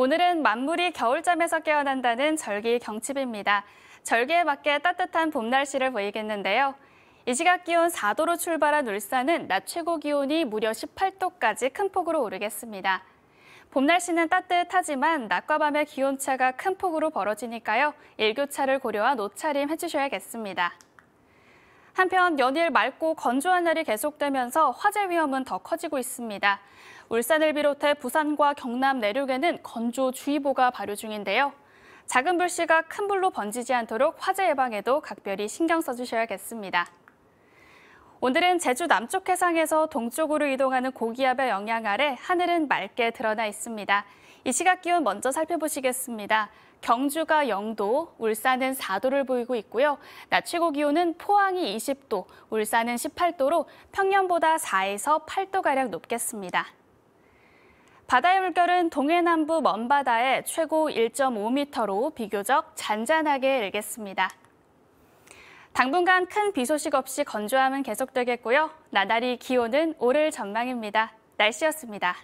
오늘은 만물이 겨울잠에서 깨어난다는 절기 경칩입니다. 절기에 맞게 따뜻한 봄 날씨를 보이겠는데요. 이 시각 기온 4도로 출발한 울산은 낮 최고 기온이 무려 18도까지 큰 폭으로 오르겠습니다. 봄 날씨는 따뜻하지만 낮과 밤의 기온차가 큰 폭으로 벌어지니까요. 일교차를 고려한 옷차림 해주셔야겠습니다. 한편 연일 맑고 건조한 날이 계속되면서 화재 위험은 더 커지고 있습니다. 울산을 비롯해 부산과 경남 내륙에는 건조주의보가 발효 중인데요. 작은 불씨가 큰 불로 번지지 않도록 화재 예방에도 각별히 신경 써주셔야겠습니다. 오늘은 제주 남쪽 해상에서 동쪽으로 이동하는 고기압의 영향 아래 하늘은 맑게 드러나 있습니다. 이 시각 기온 먼저 살펴보시겠습니다. 경주가 0도, 울산은 4도를 보이고 있고요. 낮 최고 기온은 포항이 20도, 울산은 18도로 평년보다 4에서 8도가량 높겠습니다. 바다의 물결은 동해 남부 먼바다에 최고 1.5m로 비교적 잔잔하게 일겠습니다. 당분간 큰 비 소식 없이 건조함은 계속되겠고요. 나날이 기온은 오를 전망입니다. 날씨였습니다.